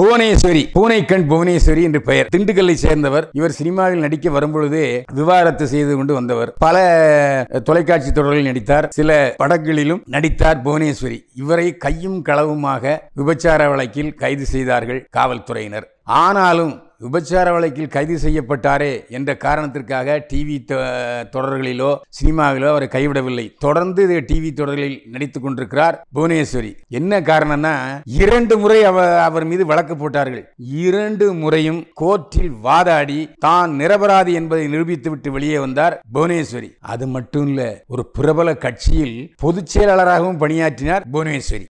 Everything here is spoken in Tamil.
புவனேஸ்வரி பூனைக்கண் புவனேஸ்வரி என்று பெயர் திண்டுக்கல்லை சேர்ந்தவர் இவர் சினிமாவில் நடிக்க வரும்பொழுதே விவாதத்தை செய்து கொண்டு வந்தவர் பல தொலைக்காட்சி தொடர்களில் நடித்தார் சில படங்களிலும் நடித்தார் புவனேஸ்வரி இவரை கையும் களவுமாக விபச்சார வழக்கில் கைது செய்தார்கள் காவல்துறையினர் ஆனாலும் விபச்சார வழக்கில் கைது செய்யப்பட்டாரே என்ற காரணத்திற்காக டிவி தொடர்களிலோ சினிமாவிலோ அவரை கைவிடவில்லை தொடர்ந்து டிவி தொடர்களில் நடித்துக் கொண்டிருக்கிறார் புவனேஸ்வரி என்ன காரணம்னா இரண்டு முறை அவர் மீது வழக்கு போட்டார்கள் இரண்டு முறையும் கோர்ட்டில் வாதாடி தான் நிரபராதி என்பதை நிரூபித்துவிட்டு வெளியே வந்தார் புவனேஸ்வரி அது மட்டும் இல்ல ஒரு பிரபல கட்சியில் பொதுச் செயலாளராகவும் பணியாற்றினார் புவனேஸ்வரி